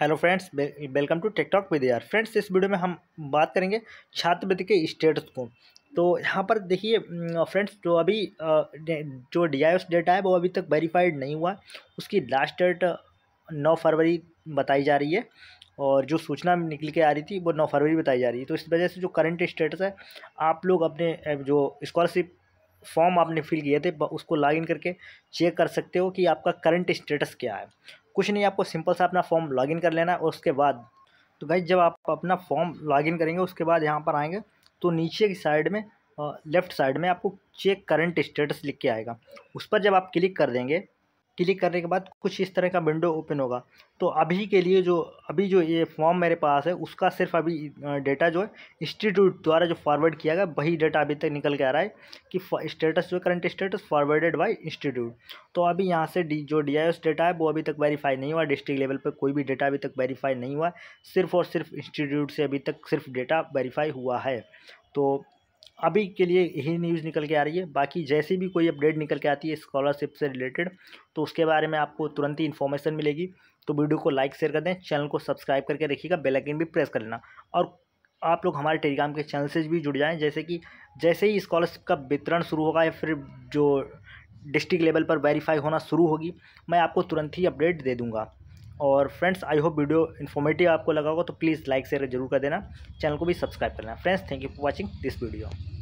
hello friends welcome to TechTalk with यार friends इस video में हम बात करेंगे छात्रवृत्ति के स्टेटस को तो यहाँ पर देखिए फ्रेंड्स जो अभी जो डी आई डेटा है वो अभी तक वेरीफाइड नहीं हुआ उसकी लास्ट डेट नौ फरवरी बताई जा रही है और जो सूचना निकल के आ रही थी वो नौ फरवरी बताई जा रही है तो इस वजह से जो करंट स्टेटस है आप लोग अपने जो स्कॉलरशिप फॉर्म आपने फिल किए थे उसको लॉगिन करके चेक कर सकते हो कि आपका करंट स्टेटस क्या है कुछ नहीं आपको सिंपल सा अपना फॉर्म लॉगिन कर लेना है और उसके बाद तो भाई जब आप अपना फॉर्म लॉगिन करेंगे उसके बाद यहाँ पर आएंगे तो नीचे की साइड में लेफ़्ट साइड में आपको चेक करंट स्टेटस लिख के आएगा उस पर जब आप क्लिक कर देंगे क्लिक करने के बाद कुछ इस तरह का विंडो ओपन होगा तो अभी के लिए जो अभी जो ये फॉर्म मेरे पास है उसका सिर्फ अभी डेटा जो है इंस्टीट्यूट द्वारा जो फॉरवर्ड किया गया वही डेटा अभी तक निकल के आ रहा है कि स्टेटस जो current status forwarded by institute तो अभी यहाँ से डी जो डी डेटा है वो अभी तक वेरीफाई नहीं हुआ डिस्ट्रिक्ट लेवल पर कोई भी डेटा अभी तक वेरीफाई नहीं हुआ सिर्फ और सिर्फ इंस्टीट्यूट से अभी तक सिर्फ डेटा वेरीफाई हुआ है तो अभी के लिए यही न्यूज़ निकल के आ रही है बाकी जैसे भी कोई अपडेट निकल के आती है स्कॉलरशिप से रिलेटेड तो उसके बारे में आपको तुरंत ही इन्फॉर्मेशन मिलेगी तो वीडियो को लाइक शेयर कर दें चैनल को सब्सक्राइब करके रखिएगा बेल आइकन भी प्रेस कर लेना और आप लोग हमारे टेलीग्राम के चैनल से भी जुड़ जाएँ जैसे कि जैसे ही स्कॉलरशिप का वितरण शुरू होगा या फिर जो डिस्ट्रिक्ट लेवल पर वेरीफाई होना शुरू होगी मैं आपको तुरंत ही अपडेट दे दूँगा और friends I hope video informative आपको लगा होगा तो प्लीज़ लाइक शेयर जरूर कर देना चैनल को भी सब्सक्राइब करना friends thank you for watching this video